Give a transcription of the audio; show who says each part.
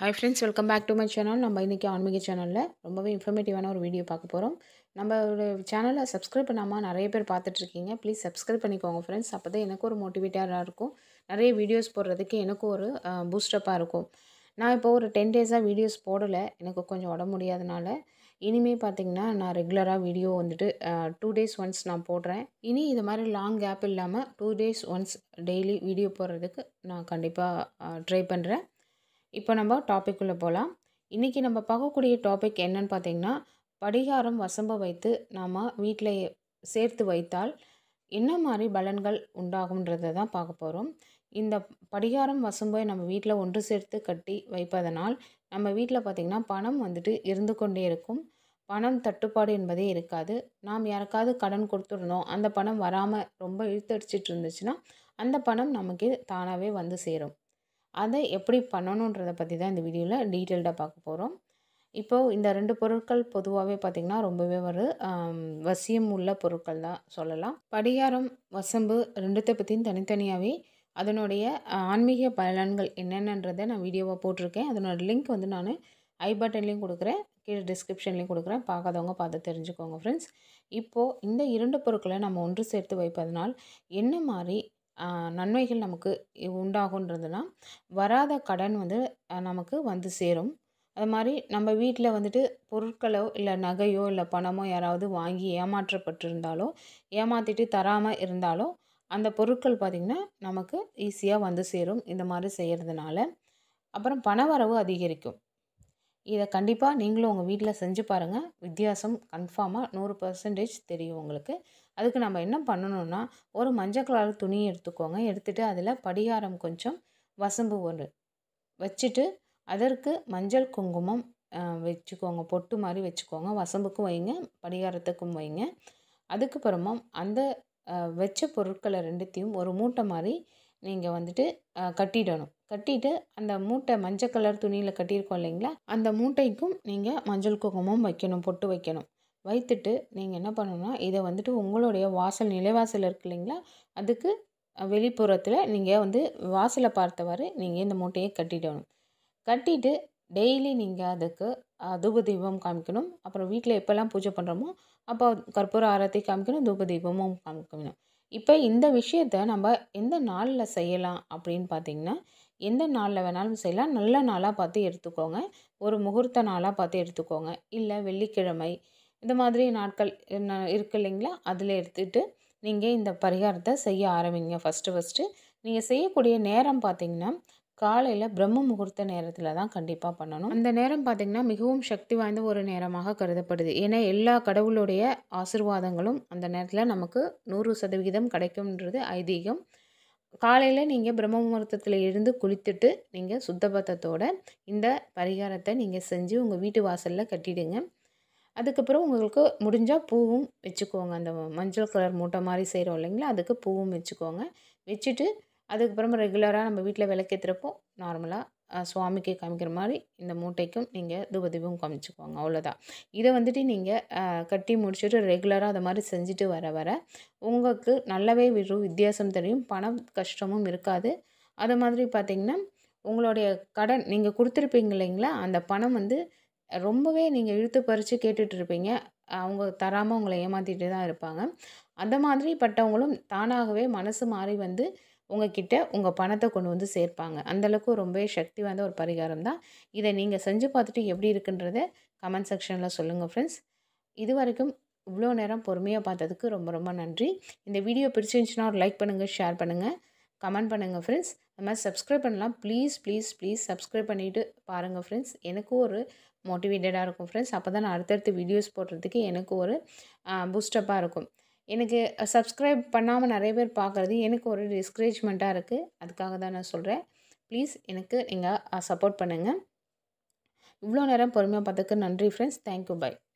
Speaker 1: hi friends welcome back to my channel நம்ம இன்றைக்கி ஆன்மீக சேனலில் ரொம்பவே இன்ஃபர்மேட்டிவான ஒரு வீடியோ பார்க்க போகிறோம் நம்மளோட சேனலை சப்ஸ்கிரைப் பண்ணாமல் நிறைய பேர் பார்த்துட்ருக்கீங்க ப்ளீஸ் சப்ஸ்கிரைப் பண்ணிக்கோங்க ஃப்ரெண்ட்ஸ் அப்போ தான் எனக்கு ஒரு மோட்டிவேட்டராக இருக்கும் நிறைய வீடியோஸ் போடுறதுக்கு எனக்கும் ஒரு பூஸ்டப்பாக இருக்கும் நான் இப்போ ஒரு டென் டேஸாக வீடியோஸ் போடலை எனக்கு கொஞ்சம் உடம்பு முடியாதனால இனிமே பார்த்திங்கன்னா நான் ரெகுலராக வீடியோ வந்துட்டு டூ டேஸ் ஒன்ஸ் நான் போடுறேன் இனி இது மாதிரி லாங் கேப் இல்லாமல் two days once daily video போடுறதுக்கு நான் கண்டிப்பாக ட்ரை பண்ணுறேன் இப்போ நம்ம டாபிக் போகலாம் இன்றைக்கி நம்ம பார்க்கக்கூடிய டாபிக் என்னன்னு பார்த்தீங்கன்னா படிகாரம் வசம்ப வைத்து நாம் வீட்டில் சேர்த்து வைத்தால் என்ன மாதிரி பலன்கள் உண்டாகுன்றதை தான் பார்க்க போகிறோம் இந்த படிகாரம் வசம்பை நம்ம வீட்டில் ஒன்று சேர்த்து கட்டி வைப்பதனால் நம்ம வீட்டில் பார்த்திங்கன்னா பணம் வந்துட்டு இருந்து கொண்டே இருக்கும் பணம் தட்டுப்பாடு என்பதே இருக்காது நாம் யாருக்காவது கடன் கொடுத்துருந்தோம் அந்த பணம் வராமல் ரொம்ப இழுத்தடிச்சிட்டு இருந்துச்சுன்னா அந்த பணம் நமக்கு தானாகவே வந்து சேரும் அதை எப்படி பண்ணணுன்றதை பற்றி தான் இந்த வீடியோவில் டீட்டெயில்டாக பார்க்க போகிறோம் இப்போது இந்த ரெண்டு பொருட்கள் பொதுவாகவே பார்த்திங்கன்னா ரொம்பவே ஒரு வசியம் உள்ள பொருட்கள் தான் சொல்லலாம் படிகாரம் வசம்பு ரெண்டுத்தை பற்றியும் தனித்தனியாகவே அதனுடைய ஆன்மீக பலன்கள் என்னென்னன்றதை நான் வீடியோவாக போட்டிருக்கேன் அதனோட லிங்க் வந்து நான் ஐ பட்டன்லேயும் கொடுக்குறேன் கீழே டிஸ்கிரிப்ஷன்லேயும் கொடுக்குறேன் பார்க்காதவங்க பார்த்து தெரிஞ்சுக்கோங்க ஃப்ரெண்ட்ஸ் இப்போது இந்த இரண்டு பொருட்களை நம்ம ஒன்று சேர்த்து வைப்பதனால் என்ன மாதிரி நன்மைகள் நமக்கு உண்டாகுன்றதுன்னா வராத கடன் வந்து நமக்கு வந்து சேரும் அது மாதிரி நம்ம வீட்டில் வந்துட்டு பொருட்களோ இல்லை நகையோ இல்லை பணமோ யாராவது வாங்கி ஏமாற்றப்பட்டிருந்தாலோ ஏமாற்றிட்டு தராமல் இருந்தாலோ அந்த பொருட்கள் பார்த்திங்கன்னா நமக்கு ஈஸியாக வந்து சேரும் இந்த மாதிரி செய்கிறதுனால அப்புறம் பண வரவு அதிகரிக்கும் இதை கண்டிப்பாக நீங்களும் உங்கள் வீட்டில் செஞ்சு பாருங்கள் வித்தியாசம் கன்ஃபார்மாக நூறு பர்சன்டேஜ் தெரியும் உங்களுக்கு அதுக்கு நம்ம என்ன பண்ணணும்னா ஒரு மஞ்சள் கலர் துணி எடுத்துக்கோங்க எடுத்துகிட்டு அதில் படிகாரம் கொஞ்சம் வசம்பு ஒன்று வச்சுட்டு அதற்கு மஞ்சள் குங்குமம் வச்சுக்கோங்க பொட்டு மாதிரி வச்சுக்கோங்க வசம்புக்கும் வைங்க படிகாரத்துக்கும் வைங்க அதுக்கப்புறமா அந்த வச்ச பொருட்களை ரெண்டுத்தையும் ஒரு மூட்டை மாதிரி நீங்கள் வந்துட்டு கட்டிடணும் கட்டிட்டு அந்த மூட்டை மஞ்சள் கலர் துணியில் கட்டியிருக்கோம் இல்லைங்களா அந்த மூட்டைக்கும் நீங்கள் மஞ்சள் குங்குமம் வைக்கணும் பொட்டு வைக்கணும் வைத்துட்டு நீங்கள் என்ன பண்ணணும்னா இதை வந்துட்டு உங்களுடைய வாசல் நிலைவாசல் இருக்கு இல்லைங்களா அதுக்கு வெளிப்புறத்தில் நீங்கள் வந்து வாசலை பார்த்தவாறு நீங்கள் இந்த மூட்டையை கட்டிடணும் கட்டிட்டு டெய்லி நீங்கள் அதுக்கு தூப தீபம் காமிக்கணும் அப்புறம் வீட்டில் எப்போல்லாம் பூஜை பண்ணுறோமோ அப்போ கற்பூர ஆரத்தை காமிக்கணும் தூப தீபமும் காமிக்கணும் இப்போ இந்த விஷயத்த நம்ம எந்த நாளில் செய்யலாம் அப்படின்னு பார்த்திங்கன்னா எந்த நாளில் வேணாலும் செய்யலாம் நல்ல நாளாக பார்த்து எடுத்துக்கோங்க ஒரு முகூர்த்த நாளாக பார்த்து எடுத்துக்கோங்க இல்லை வெள்ளிக்கிழமை இந்த மாதிரி நாட்கள் இருக்கு இல்லைங்களா அதில் எடுத்துகிட்டு நீங்கள் இந்த பரிகாரத்தை செய்ய ஆரம்பிங்க ஃபஸ்ட்டு ஃபஸ்ட்டு நீங்கள் செய்யக்கூடிய நேரம் பார்த்திங்கன்னா காலையில் பிரம்ம முகூர்த்த நேரத்தில் தான் கண்டிப்பாக பண்ணணும் அந்த நேரம் பார்த்திங்கன்னா மிகவும் சக்தி வாய்ந்த ஒரு நேரமாக கருதப்படுது ஏன்னா எல்லா கடவுளுடைய ஆசிர்வாதங்களும் அந்த நேரத்தில் நமக்கு நூறு சதவிகிதம் கிடைக்கும்ன்றது ஐதீகம் காலையில் நீங்கள் பிரம்ம முகூர்த்தத்தில் எழுந்து குளித்துட்டு நீங்கள் சுத்தபத்தத்தோட இந்த பரிகாரத்தை நீங்கள் செஞ்சு உங்கள் வீட்டு வாசலில் கட்டிடுங்க அதுக்கப்புறம் உங்களுக்கு முடிஞ்சால் பூவும் வச்சுக்கோங்க அந்த மஞ்சள் கலர் மூட்டை மாதிரி செய்கிறோம் இல்லைங்களா அதுக்கு பூவும் வச்சுக்கோங்க வச்சுட்டு அதுக்கப்புறம் ரெகுலராக நம்ம வீட்டில் விளக்கேற்றுறப்போ நார்மலாக சுவாமிக்கு காமிக்கிற மாதிரி இந்த மூட்டைக்கும் நீங்கள் தூபதீபம் காமிச்சுக்கோங்க அவ்வளோதான் இதை வந்துட்டு நீங்கள் கட்டி முடிச்சுட்டு ரெகுலராக அதை மாதிரி செஞ்சுட்டு வர வர உங்களுக்கு நல்லாவே வித்தியாசம் தெரியும் பணம் கஷ்டமும் இருக்காது அது மாதிரி பார்த்திங்கன்னா உங்களுடைய கடன் நீங்கள் கொடுத்துருப்பீங்க இல்லைங்களா அந்த பணம் வந்து ரொம்பவே நீங்கள் இழுத்து பறித்து கேட்டுட்ருப்பீங்க அவங்க தராமல் உங்களை ஏமாற்றிட்டு தான் இருப்பாங்க அந்த மாதிரி பட்டவங்களும் தானாகவே மனசு மாறி வந்து உங்ககிட்ட உங்கள் பணத்தை கொண்டு வந்து சேர்ப்பாங்க அந்தளவுக்கு ரொம்பவே சக்தி வாய்ந்த ஒரு பரிகாரம் தான் இதை நீங்கள் செஞ்சு பார்த்துட்டு எப்படி இருக்குன்றத கமெண்ட் செக்ஷனில் சொல்லுங்கள் ஃப்ரெண்ட்ஸ் இது வரைக்கும் இவ்வளோ நேரம் பொறுமையாக பார்த்ததுக்கு ரொம்ப ரொம்ப நன்றி இந்த வீடியோ பிடிச்சிருந்துச்சுன்னா ஒரு லைக் பண்ணுங்கள் ஷேர் பண்ணுங்கள் கமெண்ட் பண்ணுங்கள் ஃப்ரெண்ட்ஸ் அது மாதிரி சப்ஸ்கிரைப் பண்ணலாம் ப்ளீஸ் ப்ளீஸ் ப்ளீஸ் சப்ஸ்கிரைப் பண்ணிவிட்டு பாருங்கள் ஃப்ரெண்ட்ஸ் எனக்கும் ஒரு மோட்டிவேட்டடாக இருக்கும் ஃப்ரெண்ட்ஸ் அப்போ தான் நான் அடுத்தடுத்து வீடியோஸ் போடுறதுக்கு எனக்கு ஒரு பூஸ்டப்பாக இருக்கும் எனக்கு சப்ஸ்கிரைப் பண்ணாமல் நிறைய பேர் பார்க்குறது எனக்கு ஒரு டிஸ்கரேஜ்மெண்ட்டாக இருக்குது அதுக்காக தான் நான் சொல்கிறேன் ப்ளீஸ் எனக்கு நீங்கள் சப்போர்ட் பண்ணுங்கள் இவ்வளோ நேரம் பொறுமையாக பார்த்ததுக்கு நன்றி ஃப்ரெண்ட்ஸ் தேங்க்யூ பாய்